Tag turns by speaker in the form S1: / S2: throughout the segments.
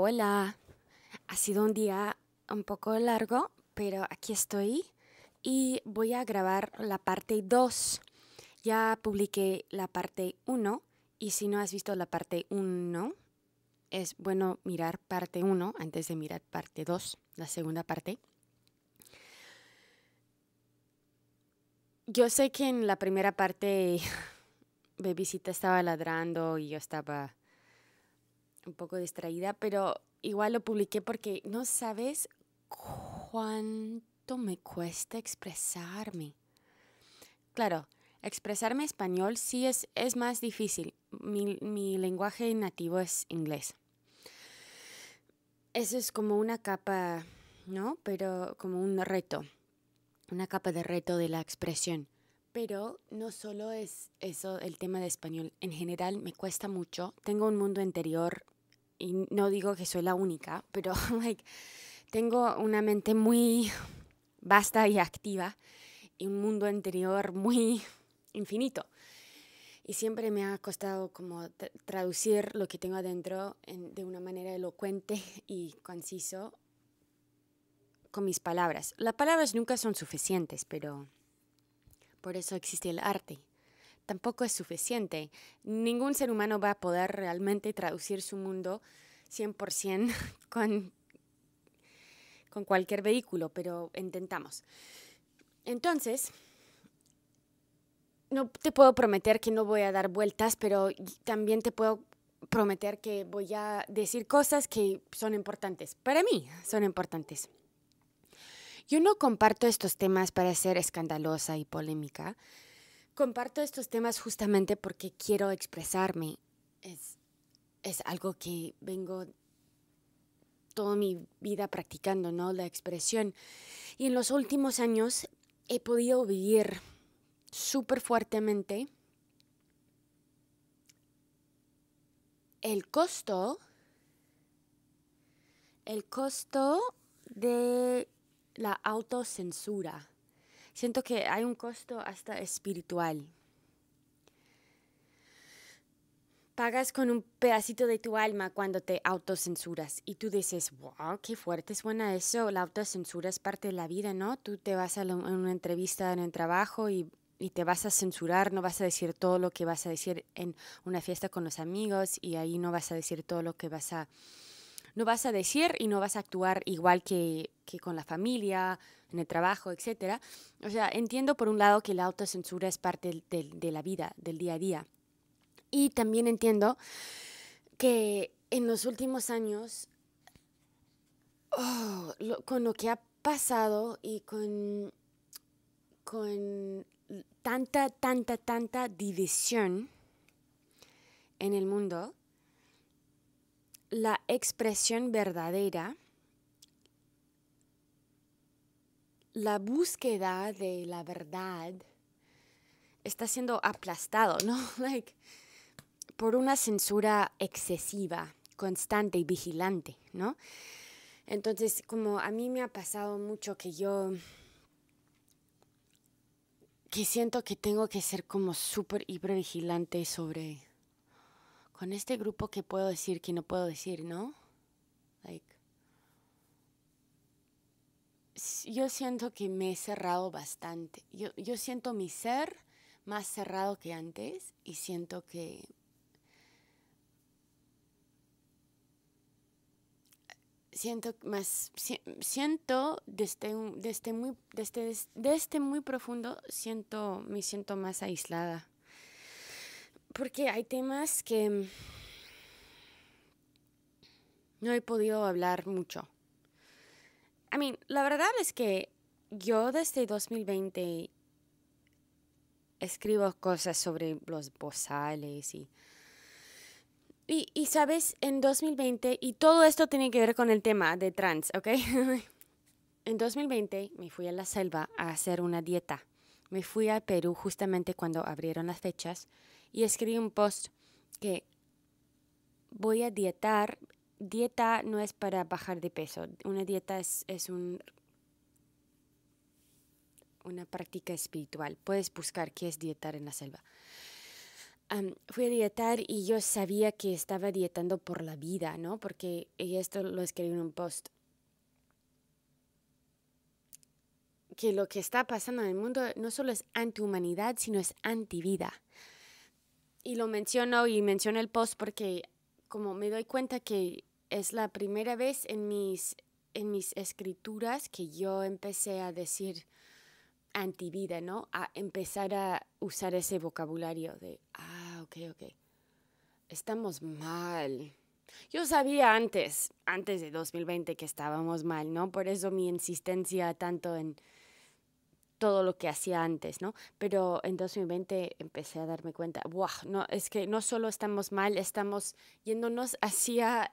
S1: Hola, ha sido un día un poco largo, pero aquí estoy y voy a grabar la parte 2. Ya publiqué la parte 1 y si no has visto la parte 1, es bueno mirar parte 1 antes de mirar parte 2, la segunda parte. Yo sé que en la primera parte Bebisita estaba ladrando y yo estaba un poco distraída, pero igual lo publiqué porque no sabes cuánto me cuesta expresarme. Claro, expresarme español sí es, es más difícil. Mi, mi, lenguaje nativo es inglés. Eso es como una capa, ¿no? Pero como un reto, una capa de reto de la expresión. Pero no solo es eso el tema de español, en general me cuesta mucho. Tengo un mundo interior y no digo que soy la única, pero tengo una mente muy vasta y activa y un mundo interior muy infinito. Y siempre me ha costado como traducir lo que tengo adentro de una manera elocuente y conciso con mis palabras. Las palabras nunca son suficientes, pero por eso existe el arte tampoco es suficiente. Ningún ser humano va a poder realmente traducir su mundo 100% con, con cualquier vehículo, pero intentamos. Entonces, no te puedo prometer que no voy a dar vueltas, pero también te puedo prometer que voy a decir cosas que son importantes. Para mí son importantes. Yo no comparto estos temas para ser escandalosa y polémica. Comparto estos temas justamente porque quiero expresarme. Es, algo que vengo toda mi vida practicando, ¿no? La expresión. Y en los últimos años he podido vivir súper fuertemente el costo, el costo de la autocensura. Siento que hay un costo hasta espiritual. Pagas con un pedacito de tu alma cuando te autocensuras y tú dices, wow, qué fuerte es buena eso. La autocensura es parte de la vida, ¿no? Tú te vas a, una entrevista en el trabajo y y te vas a censurar, no vas a decir todo lo que vas a decir en una fiesta con los amigos y ahí no vas a decir todo lo que vas a no vas a decir y no vas a actuar igual que, con la familia, en el trabajo, etc. O sea, entiendo por un lado que la autocensura es parte de, la vida, del día a día. Y también entiendo que en los últimos años, oh, con lo que ha pasado y con, con tanta, tanta, tanta división en el mundo, la expresión verdadera, la búsqueda de la verdad está siendo aplastado, ¿no? Like, por una censura excesiva, constante y vigilante, ¿no? Entonces, como a mí me ha pasado mucho que yo que siento que tengo que ser como súper hipervigilante sobre con este grupo que puedo decir, que no puedo decir, ¿no? Like, yo siento que me he cerrado bastante. Yo, siento mi ser más cerrado que antes y siento que siento más siento desde este, desde este muy desde, este, desde muy profundo siento me siento más aislada porque hay temas que no he podido hablar mucho. I mean, la verdad es que yo desde 2020 escribo cosas sobre los bozales y, y, sabes, en 2020, y todo esto tiene que ver con el tema de trans, ¿ok? en 2020 me fui a la selva a hacer una dieta me fui a Perú justamente cuando abrieron las fechas y escribí un post que voy a dietar. Dieta no es para bajar de peso. Una dieta es, un, una práctica espiritual. Puedes buscar qué es dietar en la selva. fui a dietar y yo sabía que estaba dietando por la vida, ¿no? Porque, esto lo escribí en un post, que lo que está pasando en el mundo no solo es antihumanidad, sino es antivida. Y lo menciono y menciono el post porque como me doy cuenta que es la primera vez en mis, en mis escrituras que yo empecé a decir antivida, ¿no? A empezar a usar ese vocabulario de, ah, ok, ok, estamos mal. Yo sabía antes, antes de 2020 que estábamos mal, ¿no? Por eso mi insistencia tanto en todo lo que hacía antes, ¿no? Pero en 2020 empecé a darme cuenta, wow, no, es que no solo estamos mal, estamos yéndonos hacia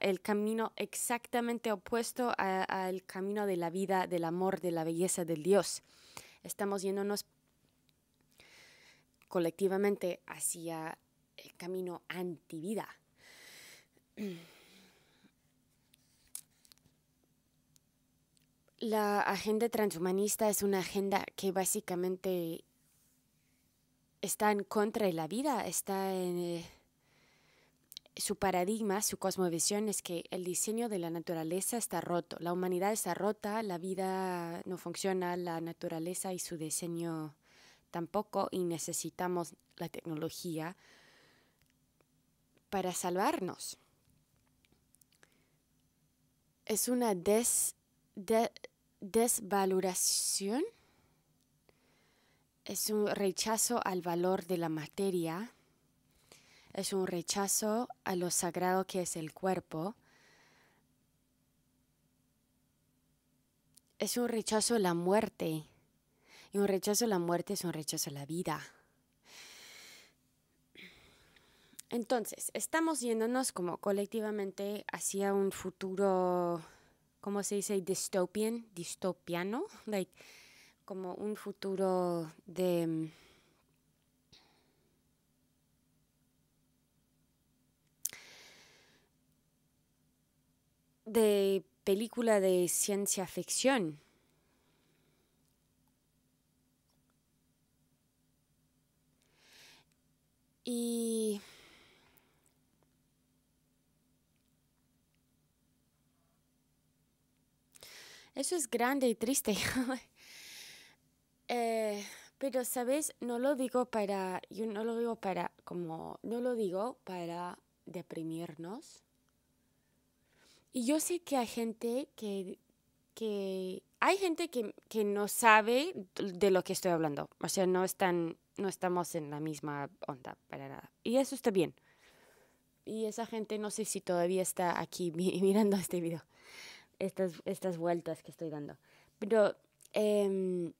S1: el camino exactamente opuesto al camino de la vida, del amor, de la belleza del Dios. Estamos yéndonos colectivamente hacia el camino anti-vida. antivida. La agenda transhumanista es una agenda que básicamente está en contra de la vida, está en... Eh, su paradigma, su cosmovisión es que el diseño de la naturaleza está roto, la humanidad está rota, la vida no funciona, la naturaleza y su diseño tampoco, y necesitamos la tecnología para salvarnos. Es una des de desvaloración es un rechazo al valor de la materia, es un rechazo a lo sagrado que es el cuerpo, es un rechazo a la muerte. Y un rechazo a la muerte es un rechazo a la vida. Entonces, estamos yéndonos como colectivamente hacia un futuro ¿cómo se dice? Dystopian, distopiano, like como un futuro de... Mm, de película de ciencia ficción. Y... Eso es grande y triste. Eh, pero, ¿sabes? No lo digo para, yo no lo digo para, como, no lo digo para deprimirnos. Y yo sé que hay gente que, que hay gente que, no sabe de lo que estoy hablando. O sea, no, están, no estamos en la misma onda para nada. Y eso está bien. Y esa gente no sé si todavía está aquí mirando este video estas, estas vueltas que estoy dando. Pero em,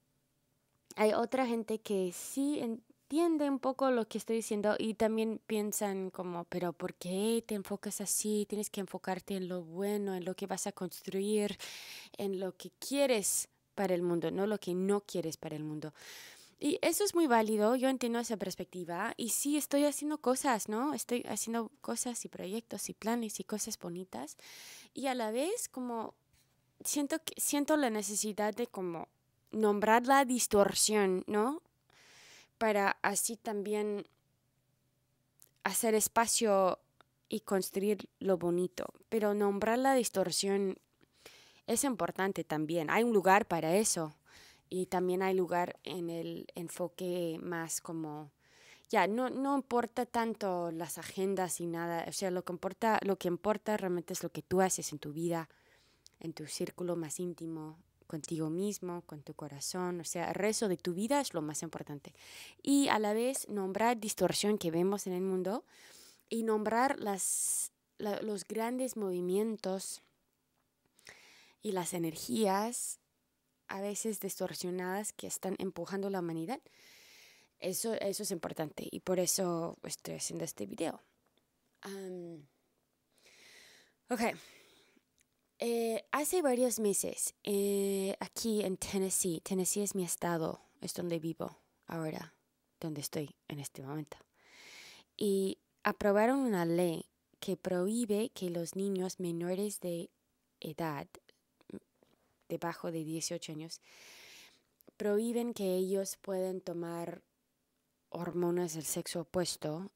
S1: hay otra gente que sí entiende un poco lo que estoy diciendo y también piensan como, pero ¿por qué te enfocas así? Tienes que enfocarte en lo bueno, en lo que vas a construir, en lo que quieres para el mundo, no lo que no quieres para el mundo. Y eso es muy válido, yo entiendo esa perspectiva y sí estoy haciendo cosas, ¿no? Estoy haciendo cosas y proyectos y planes y cosas bonitas y a la vez como siento que, siento la necesidad de como nombrar la distorsión, ¿no? Para así también hacer espacio y construir lo bonito, pero nombrar la distorsión es importante también, hay un lugar para eso y también hay lugar en el enfoque más como, ya, no, no importa tanto las agendas y nada, o sea, lo que, importa, lo que importa realmente es lo que tú haces en tu vida, en tu círculo más íntimo, contigo mismo, con tu corazón, o sea, el resto de tu vida es lo más importante. Y a la vez nombrar distorsión que vemos en el mundo y nombrar las, los grandes movimientos y las energías a veces distorsionadas que están empujando la humanidad. Eso, eso es importante y por eso estoy haciendo este video. ok. Eh, hace varios meses, eh, aquí en Tennessee, Tennessee es mi estado, es donde vivo ahora, donde estoy en este momento. Y aprobaron una ley que prohíbe que los niños menores de edad debajo de 18 años, prohíben que ellos pueden tomar hormonas del sexo opuesto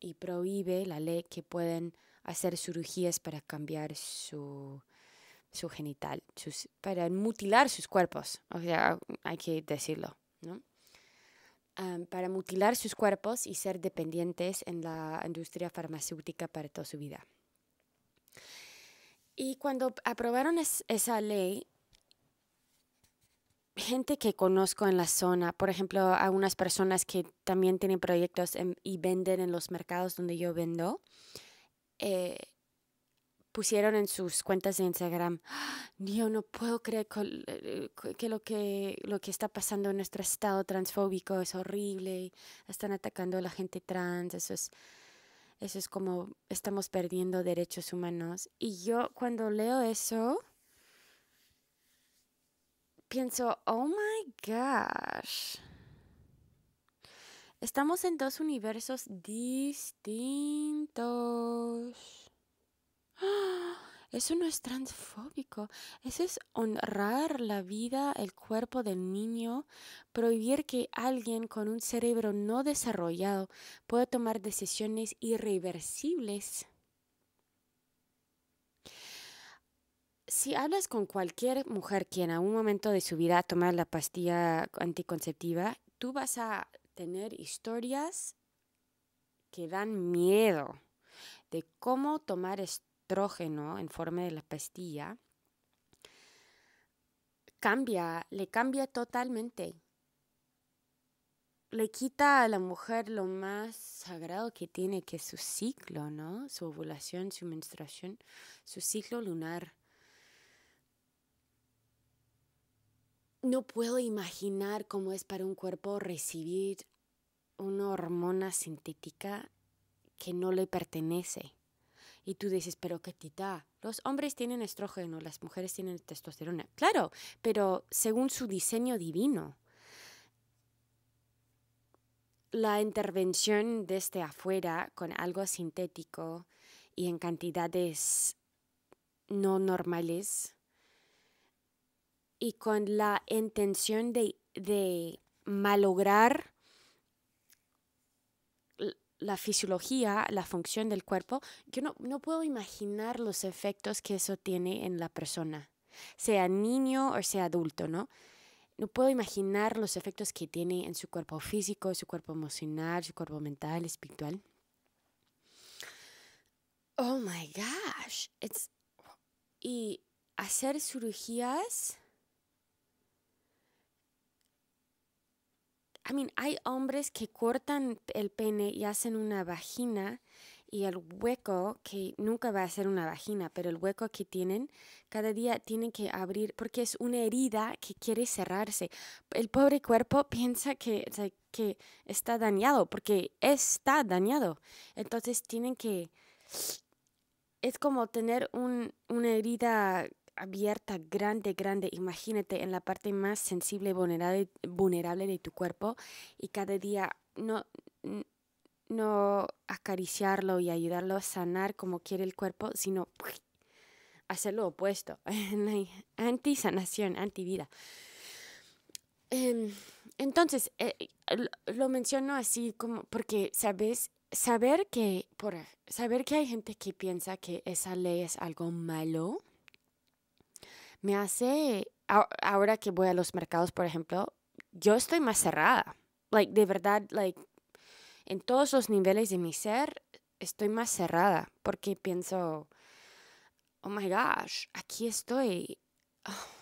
S1: y prohíbe la ley que pueden hacer cirugías para cambiar su, genital, sus, para mutilar sus cuerpos, o sea, hay que decirlo, ¿no? para mutilar sus cuerpos y ser dependientes en la industria farmacéutica para toda su vida. Y cuando aprobaron esa ley, gente que conozco en la zona, por ejemplo, algunas personas que también tienen proyectos y venden en los mercados donde yo vendo, eh, pusieron en sus cuentas de Instagram, yo no puedo creer eh, que lo, que lo que está pasando en nuestro estado transfóbico es horrible, están atacando a la gente trans, eso es, eso es como estamos perdiendo derechos humanos. Y yo cuando leo eso, pienso, oh my gosh. Estamos en dos universos distintos. Eso no es transfóbico. Eso es honrar la vida, el cuerpo del niño, prohibir que alguien con un cerebro no desarrollado pueda tomar decisiones irreversibles si hablas con cualquier mujer que en algún momento de su vida toma la pastilla anticonceptiva, tú vas a tener historias que dan miedo de cómo tomar estrógeno en forma de la pastilla cambia, le cambia totalmente. Le quita a la mujer lo más sagrado que tiene, que es su ciclo, ¿no? Su ovulación, su menstruación, su ciclo lunar. no puedo imaginar cómo es para un cuerpo recibir una hormona sintética que no le pertenece. Y tú dices, pero qué tita, los hombres tienen estrógeno, las mujeres tienen testosterona. Claro, pero según su diseño divino. La intervención desde este afuera con algo sintético y en cantidades no normales y con la intención de, de malograr la fisiología, la función del cuerpo, yo no, puedo imaginar los efectos que eso tiene en la persona, sea niño o sea adulto, ¿no? No puedo imaginar los efectos que tiene en su cuerpo físico, su cuerpo emocional, su cuerpo mental, espiritual. Oh my gosh. It's... Y hacer cirugías I mean, hay hombres que cortan el pene y hacen una vagina y el hueco, que nunca va a ser una vagina, pero el hueco que tienen, cada día tienen que abrir porque es una herida que quiere cerrarse. El pobre cuerpo piensa que, está dañado porque está dañado. Entonces tienen que... Es como tener una herida abierta, grande, grande. Imagínate en la parte más sensible y vulnerable, de tu cuerpo y cada día no, no acariciarlo y ayudarlo a sanar como quiere el cuerpo, sino hacer lo opuesto, anti-sanación, anti-vida. Em, entonces, eh, lo menciono así como porque, ¿sabes? Saber que, por, saber que hay gente que piensa que esa ley es algo malo, me hace, ahora que voy a los mercados, por ejemplo, yo estoy más cerrada. Like, de verdad, like, en todos los niveles de mi ser, estoy más cerrada porque pienso, oh my gosh, aquí estoy.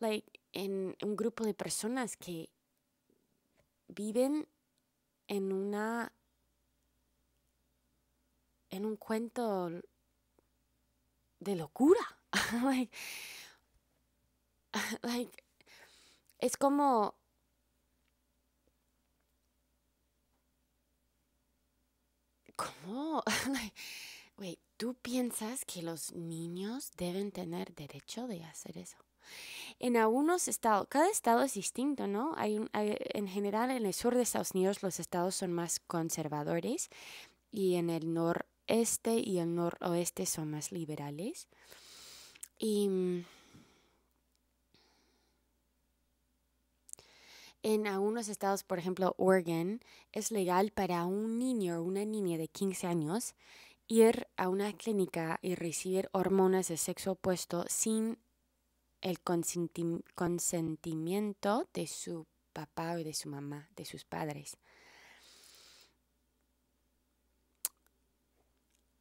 S1: Like, en un grupo de personas que viven en una en un cuento de locura. like, es como... ¿Cómo? ¿tú piensas que los niños deben tener derecho de hacer eso? En algunos estados, cada estado es distinto, ¿no? Hay, en general, en el sur de Estados Unidos los estados son más conservadores y en el noreste y el noroeste son más liberales. Y mm, en algunos estados, por ejemplo Oregon, es legal para un niño o una niña de 15 años ir a una clínica y recibir hormonas de sexo opuesto sin el consentimiento de su papá o de su mamá, de sus padres.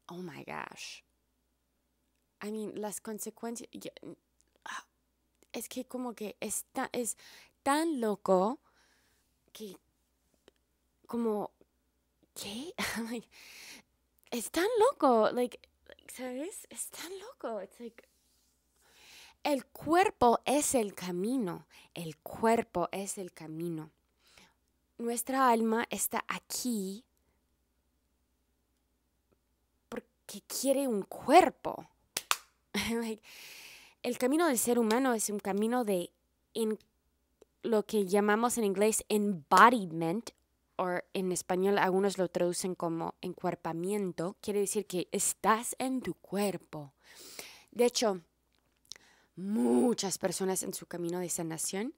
S1: Oh my gosh. I mean, las consecuencias, ah, es que como que es tan, es tan loco que como, ¿qué? es tan loco, ¿sabes? Es tan loco, it's like, el cuerpo es el camino, el cuerpo es el camino. Nuestra alma está aquí porque quiere un cuerpo el camino del ser humano es un camino de lo que llamamos en inglés embodiment o en español algunos lo traducen como encuerpamiento, quiere decir que estás en tu cuerpo. De hecho, muchas personas en su camino de sanación,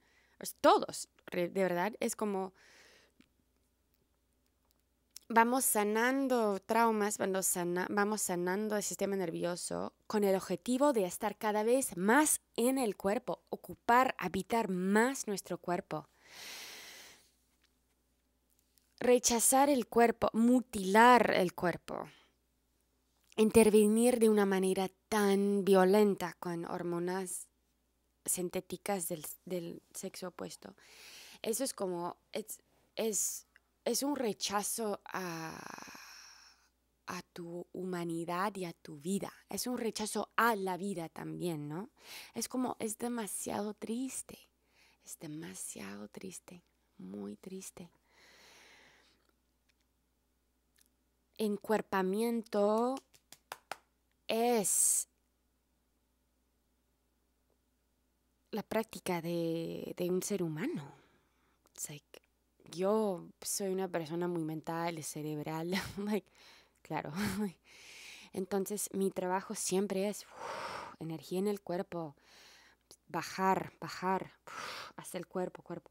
S1: todos, de verdad, es como vamos sanando traumas, vamos, vamos sanando el sistema nervioso con el objetivo de estar cada vez más en el cuerpo, ocupar, habitar más nuestro cuerpo. Rechazar el cuerpo, mutilar el cuerpo, intervenir de una manera tan violenta con hormonas sintéticas del, del sexo opuesto. Eso es como, es es un rechazo a, tu humanidad y a tu vida. Es un rechazo a la vida también, ¿no? Es como, es demasiado triste. Es demasiado triste, muy triste. Encuerpamiento es la práctica de, un ser humano yo soy una persona muy mental, cerebral, claro. Entonces mi trabajo siempre es energía en el cuerpo, bajar, bajar, el cuerpo, cuerpo.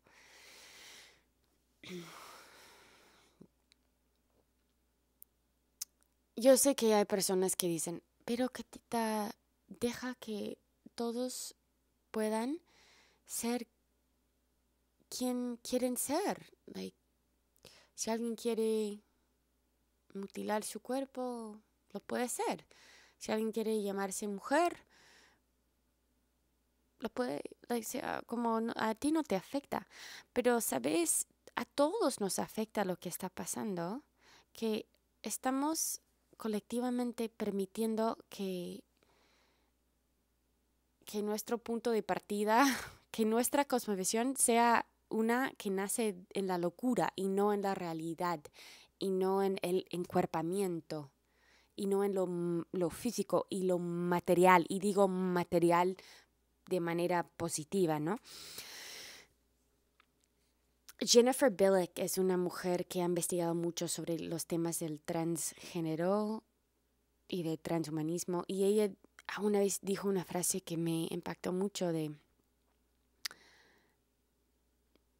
S1: Yo sé que hay personas que dicen, pero Katita, deja que todos puedan ser quién quieren ser. si alguien quiere mutilar su cuerpo, lo puede hacer. Si alguien quiere llamarse mujer, lo puede, like, como a ti no te afecta. Pero, ¿sabes? A todos nos afecta lo que está pasando, que estamos colectivamente permitiendo que, que nuestro punto de partida, que nuestra cosmovisión sea una que nace en la locura y no en la realidad, y no en el encuerpamiento, y no en lo, físico y lo material, y digo material de manera positiva, ¿no? Jennifer Billick es una mujer que ha investigado mucho sobre los temas del transgénero y de transhumanismo y ella una vez dijo una frase que me impactó mucho de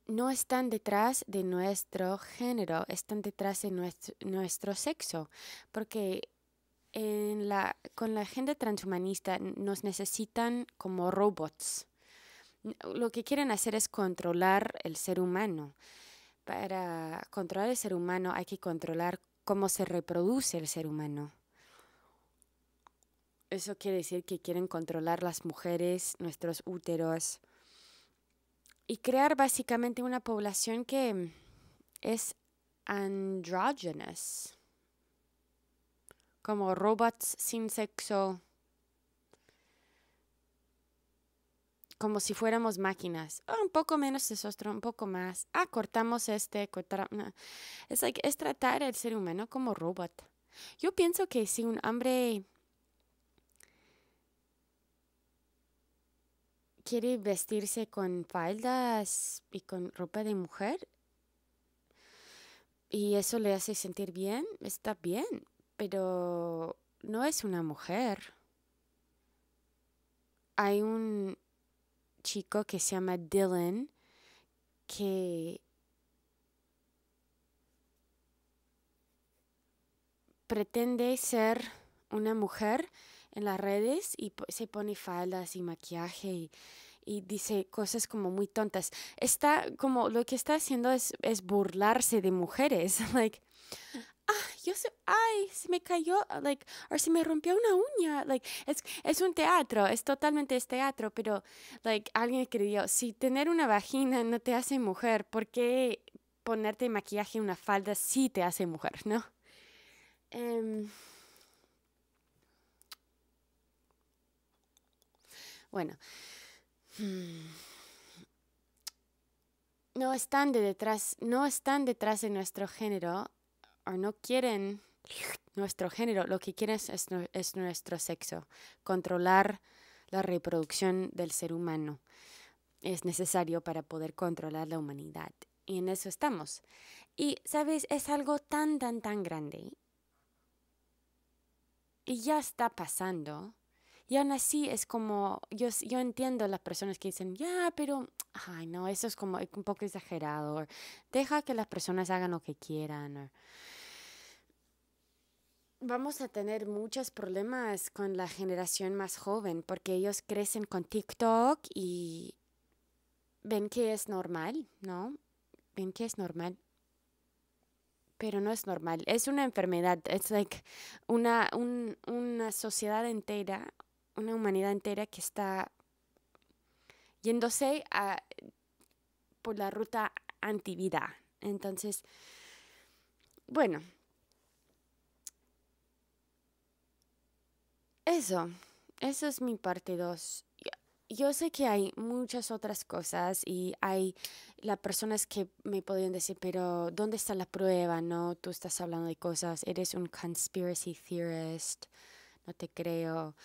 S1: no están detrás de nuestro género, están detrás de nuestro, sexo, porque con la agenda transhumanista nos necesitan como robots. Lo que quieren hacer es controlar el ser humano. Para controlar el ser humano hay que controlar cómo se reproduce el ser humano. Eso quiere decir que quieren controlar las mujeres, nuestros úteros, y crear básicamente una población que es androgynous. como robots sin sexo, como si fuéramos máquinas. Ah, un poco menos testosterona, un poco más. Ah, cortamos este, Es, es tratar al ser humano como robot. Yo pienso que si un hombre quiere vestirse con faldas y con ropa de mujer y eso le hace sentir bien, está bien, pero no es una mujer. Hay un chico que se llama Dylan que pretende ser una mujer en las redes y se pone faldas y maquillaje y, dice cosas como muy tontas. Está como lo que está haciendo es, burlarse de mujeres. like, ah, yo sé, ay, se me cayó, like, o se me rompió una uña. Like, es, es un teatro, es totalmente es teatro, pero, like, alguien escribió, si tener una vagina no te hace mujer, ¿por qué ponerte maquillaje en una falda sí te hace mujer, no? Em, Bueno. No están detrás, no están detrás de nuestro género, o no quieren nuestro género, lo que quieren es, es nuestro sexo, controlar la reproducción del ser humano. Es necesario para poder controlar la humanidad. Y en eso estamos. Y, ¿sabes? Es algo tan, tan, tan grande. Y ya está pasando y aún así es como, yo, yo entiendo las personas que dicen, ya, pero, ay, no, eso es como eh, un poco exagerado. deja que las personas hagan lo que quieran. vamos a tener muchos problemas con la generación más joven porque ellos crecen con TikTok y ven que es normal, ¿no? Ven que es normal. Pero no es normal, es una enfermedad, es like una, una sociedad entera una humanidad entera que está yéndose a, por la ruta antivida. Entonces, bueno, eso, eso es mi parte 2. Yo sé que hay muchas otras cosas y hay las personas que me podrían decir, pero ¿dónde está la prueba? No, tú estás hablando de cosas, eres un conspiracy theorist, no te creo.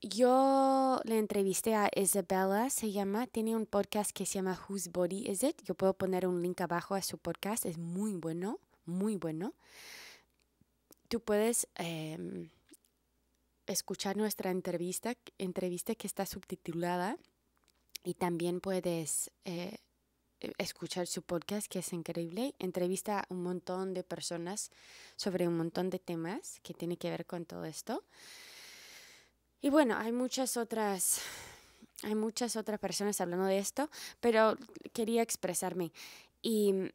S1: Yo le entrevisté a Isabella, se llama, tiene un podcast que se llama Whose Body Is It? Yo puedo poner un link abajo a su podcast, es muy bueno, muy bueno. Tú puedes em, escuchar nuestra entrevista, entrevista que está subtitulada y también puedes eh, escuchar su podcast que es increíble. Entrevista a un montón de personas sobre un montón de temas que tiene que ver con todo esto. Y bueno, hay muchas otras, hay muchas otras personas hablando de esto, pero quería expresarme. Y mm,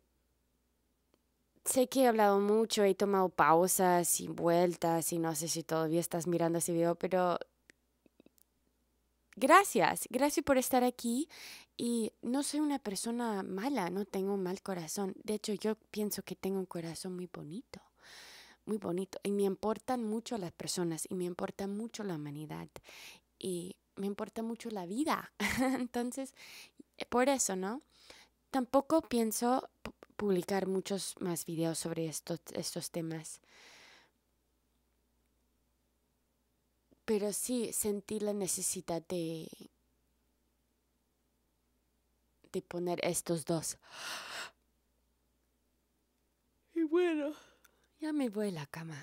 S1: sé que he hablado mucho, he tomado pausas y vueltas y no sé si todavía estás mirando ese video, pero gracias, gracias por estar aquí. Y no soy una persona mala, no tengo un mal corazón. De hecho, yo pienso que tengo un corazón muy bonito muy bonito y me importan mucho las personas y me importa mucho la humanidad y me importa mucho la vida. Entonces, eh, por eso, ¿no? Tampoco pienso publicar muchos más videos sobre estos, estos temas. Pero sí sentí la necesidad de, de poner estos dos. Y bueno. Ya me voy a la cama.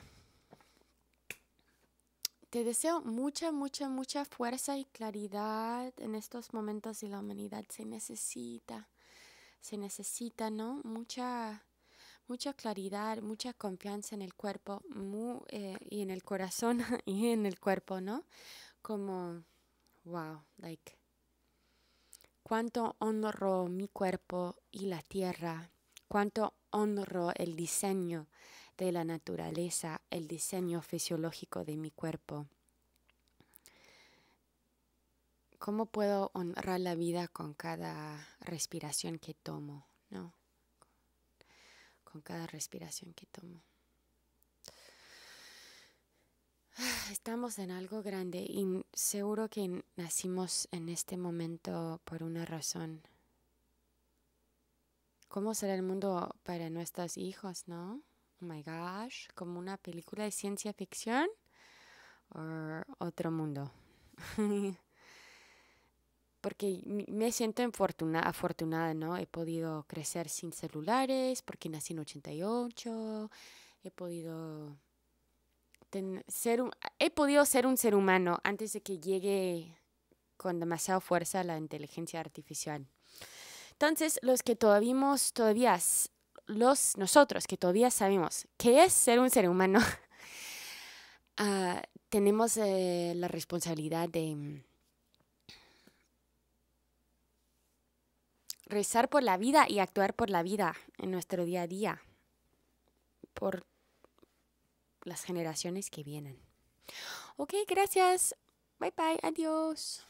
S1: Te deseo mucha, mucha, mucha fuerza y claridad en estos momentos y la humanidad se necesita. Se necesita, ¿no? Mucha, mucha claridad, mucha confianza en el cuerpo eh, y en el corazón y en el cuerpo, ¿no? Como, wow, like, cuánto honro mi cuerpo y la tierra, cuánto honro el diseño de la naturaleza, el diseño fisiológico de mi cuerpo. ¿Cómo puedo honrar la vida con cada respiración que tomo? ¿No? Con cada respiración que tomo. Estamos en algo grande y seguro que nacimos en este momento por una razón. ¿Cómo será el mundo para nuestros hijos, no? oh my gosh, como una película de ciencia ficción o otro mundo. porque me siento afortunada, ¿no? He podido crecer sin celulares, porque nací en 88, he podido, ser un, he podido ser un ser humano antes de que llegue con demasiada fuerza la inteligencia artificial. Entonces, los que todavía, todavía los, nosotros que todavía sabemos qué es ser un ser humano, ah, tenemos eh, la responsabilidad de mm, rezar por la vida y actuar por la vida en nuestro día a día, por las generaciones que vienen. Ok, gracias. Bye bye, adiós.